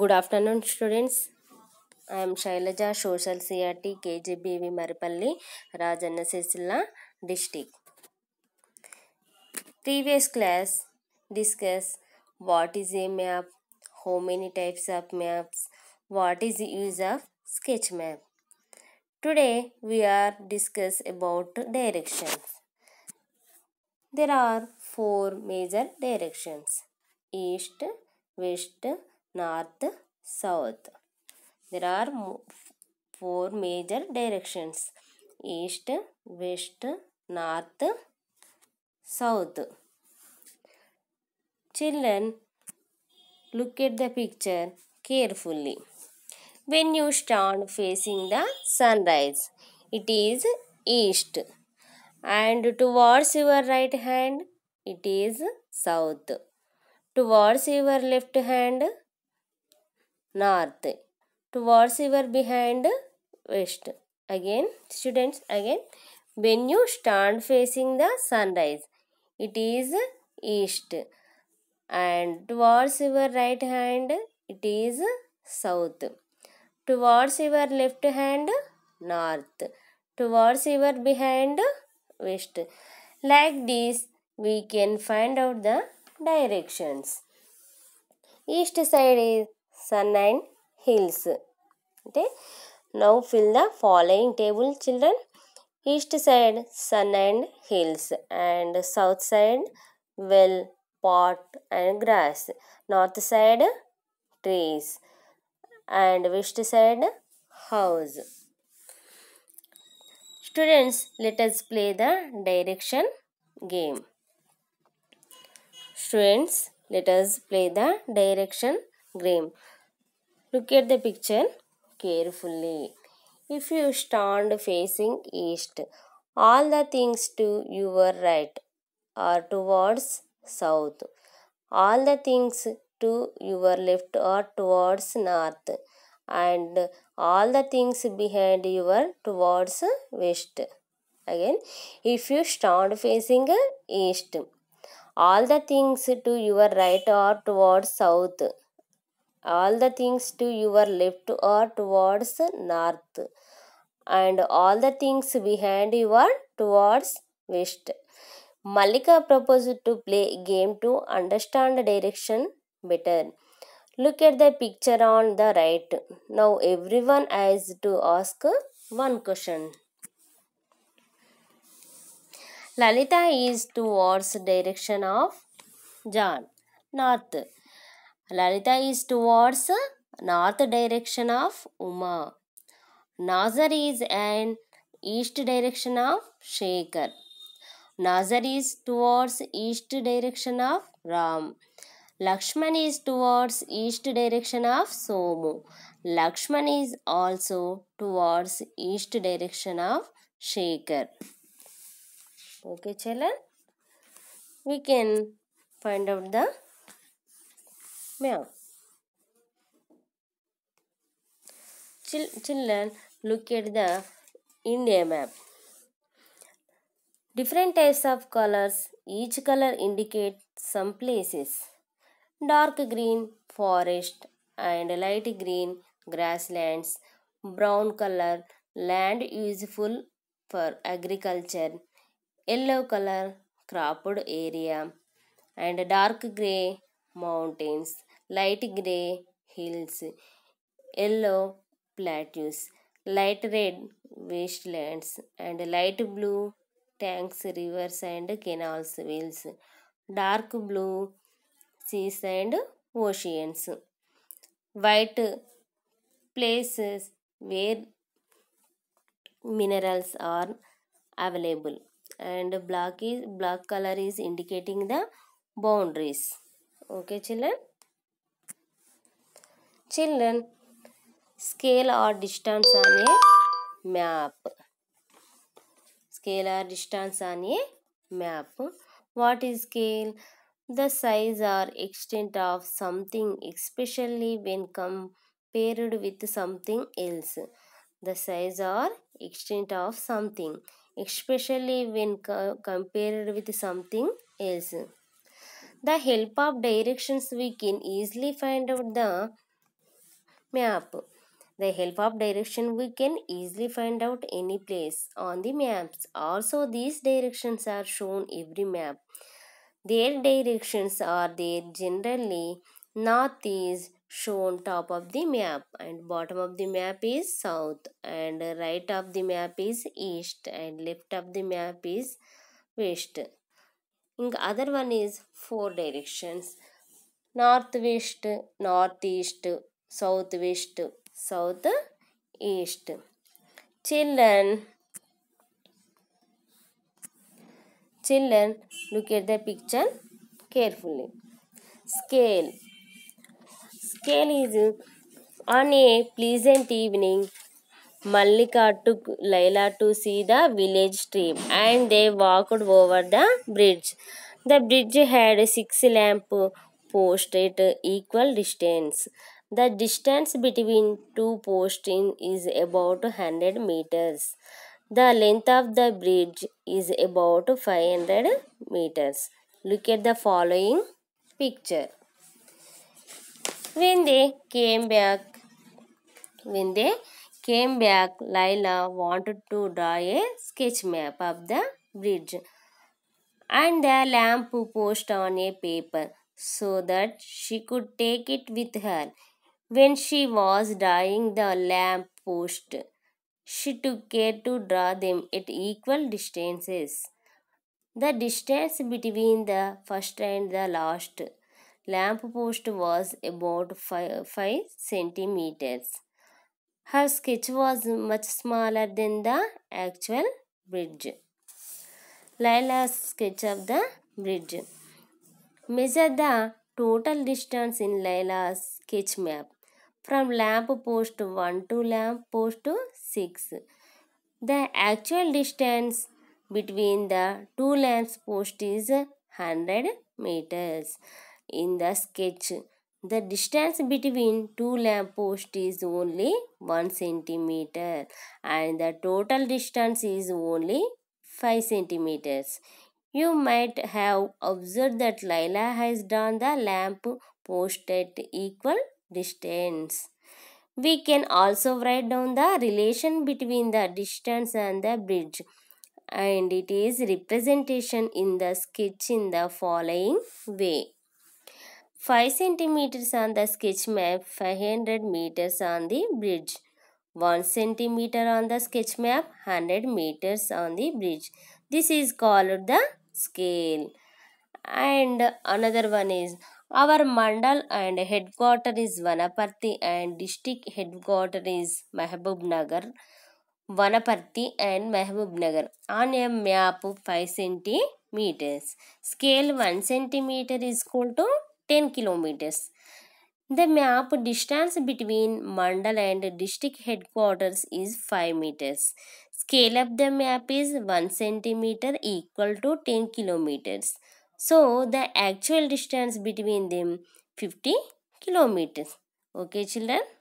Good afternoon students. I am Shailaja, Social CRT, K J B V Maripalli, Rajanna Sesilla district. Previous class discuss what is a map, how many types of maps, what is the use of sketch map. Today we are discuss about directions. There are four major directions, east, west, north, south. There are four major directions. East, west, north, south. Children, look at the picture carefully. When you stand facing the sunrise, it is east. And towards your right hand, it is south. Towards your left hand, north towards your behind west again students again when you stand facing the sunrise it is east and towards your right hand it is south towards your left hand north towards your behind west like this we can find out the directions east side is sun and hills okay now fill the following table children east side sun and hills and south side well pot and grass north side trees and west side house students let us play the direction game students let us play the direction game Look at the picture carefully. If you stand facing east, all the things to your right are towards south. All the things to your left are towards north. And all the things behind you are towards west. Again, if you stand facing east, all the things to your right are towards south all the things to your left or towards north and all the things behind you are towards west. Malika proposed to play game to understand direction better. Look at the picture on the right. Now everyone has to ask one question. Lalita is towards direction of John, north. Lalita is towards north direction of Uma. Nazar is an east direction of Shekhar. Nazar is towards east direction of Ram. Lakshman is towards east direction of Somu. Lakshman is also towards east direction of Shekhar. Okay, children. We can find out the milk. children, look at the India map. Different types of colors. Each color indicates some places. Dark green, forest and light green, grasslands. Brown color, land useful for agriculture. Yellow color, cropped area and dark grey mountains light gray hills, yellow plateaus, light red wastelands, and light blue tanks, rivers, and canals, wells, dark blue seas and oceans, white places where minerals are available and black is black color is indicating the boundaries okay children Children, scale or distance on a map. Scale or distance on a map. What is scale? The size or extent of something, especially when compared with something else. The size or extent of something, especially when co compared with something else. The help of directions we can easily find out the map. The help of direction we can easily find out any place on the maps. Also these directions are shown every map. Their directions are there generally north is shown top of the map and bottom of the map is south and right of the map is east and left of the map is west. In other one is four directions northwest, northeast, southwest, east. Children, children, look at the picture carefully. Scale. Scale is on a pleasant evening. Mallika took Laila to see the village stream and they walked over the bridge. The bridge had six lamp posts at equal distance. The distance between two posts is about 100 meters. The length of the bridge is about 500 meters. Look at the following picture. When they came back, when they came back, Laila wanted to draw a sketch map of the bridge and the lamp post on a paper so that she could take it with her. When she was drawing the lamp post, she took care to draw them at equal distances. The distance between the first and the last lamp post was about 5, five centimeters. Her sketch was much smaller than the actual bridge. Lila's sketch of the bridge. Measure the total distance in Lila's sketch map from lamp post 1 to lamp post 6. The actual distance between the two lamp posts is 100 meters. In the sketch, the distance between two lamp posts is only 1 centimeter and the total distance is only 5 centimeters. You might have observed that Lila has drawn the lamp post at equal distance. We can also write down the relation between the distance and the bridge and it is representation in the sketch in the following way. 5 centimeters on the sketch map, 500 meters on the bridge. 1 centimeter on the sketch map, 100 meters on the bridge. This is called the scale. And another one is our mandal and headquarter is Vanaparthi and district headquarter is Mahabubnagar. Vanaparthi and Mahabubnagar on a map of 5 centimeters. Scale 1 centimeter is equal to 10 kilometers. The map distance between mandal and district headquarters is 5 meters. Scale of the map is 1 centimeter equal to 10 kilometers. So the actual distance between them 50 kilometers. Okay children.